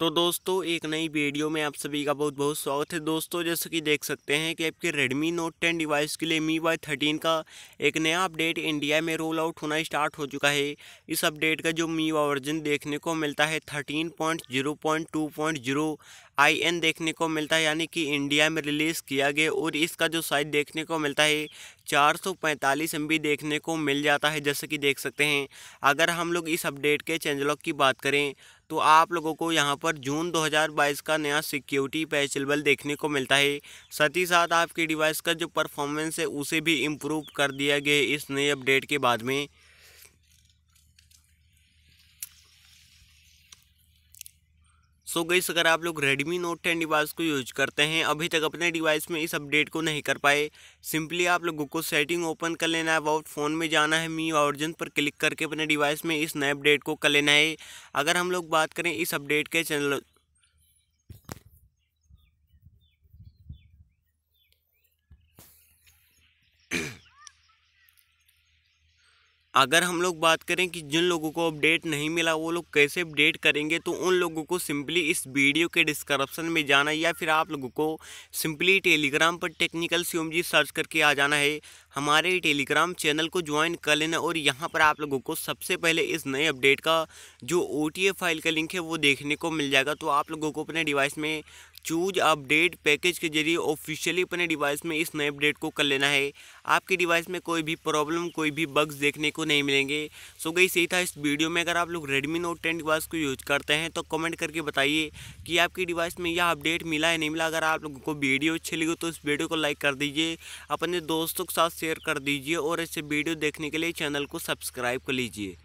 तो दोस्तों एक नई वीडियो में आप सभी का बहुत बहुत स्वागत है दोस्तों जैसे कि देख सकते हैं कि आपके Redmi Note 10 डिवाइस के लिए Mi वाई 13 का एक नया अपडेट इंडिया में रोल आउट होना स्टार्ट हो चुका है इस अपडेट का जो Mi वर्जन देखने को मिलता है 13.0.2.0 आईएन देखने को मिलता है यानी कि इंडिया में रिलीज़ किया गया और इसका जो साइज देखने को मिलता है एम बी देखने को मिल जाता है जैसे कि देख सकते हैं अगर हम लोग इस अपडेट के चेंजलॉग की बात करें तो आप लोगों को यहाँ पर जून 2022 का नया सिक्योरिटी पैच लेवल देखने को मिलता है साथ ही साथ आपकी डिवाइस का जो परफॉर्मेंस है उसे भी इम्प्रूव कर दिया गया है इस नए अपडेट के बाद में सो गई अगर आप लोग Redmi Note 10 डिवाइस को यूज करते हैं अभी तक अपने डिवाइस में इस अपडेट को नहीं कर पाए सिंपली आप लोगों को सेटिंग ओपन कर लेना है अबाउट फ़ोन में जाना है मी ऑरिजन पर क्लिक करके अपने डिवाइस में इस नए अपडेट को कर लेना है अगर हम लोग बात करें इस अपडेट के चैनल अगर हम लोग बात करें कि जिन लोगों को अपडेट नहीं मिला वो लोग कैसे अपडेट करेंगे तो उन लोगों को सिंपली इस वीडियो के डिस्क्रिप्शन में जाना या फिर आप लोगों को सिंपली टेलीग्राम पर टेक्निकल सी सर्च करके आ जाना है हमारे टेलीग्राम चैनल को ज्वाइन कर लेना और यहाँ पर आप लोगों को सबसे पहले इस नए अपडेट का जो ओ फाइल का लिंक है वो देखने को मिल जाएगा तो आप लोगों को अपने डिवाइस में चूज अपडेट पैकेज के जरिए ऑफिशियली अपने डिवाइस में इस नए अपडेट को कर लेना है आपके डिवाइस में कोई भी प्रॉब्लम कोई भी बग्स देखने को नहीं मिलेंगे सो गई सही था इस वीडियो में अगर आप लोग रेडमी नोट टेन डिवाइस को यूज करते हैं तो कमेंट करके बताइए कि आपके डिवाइस में यह अपडेट मिला है नहीं मिला अगर आप लोगों को वीडियो अच्छी लगी तो इस वीडियो को लाइक कर दीजिए अपने दोस्तों के साथ शेयर शेयर कर दीजिए और ऐसे वीडियो देखने के लिए चैनल को सब्सक्राइब कर लीजिए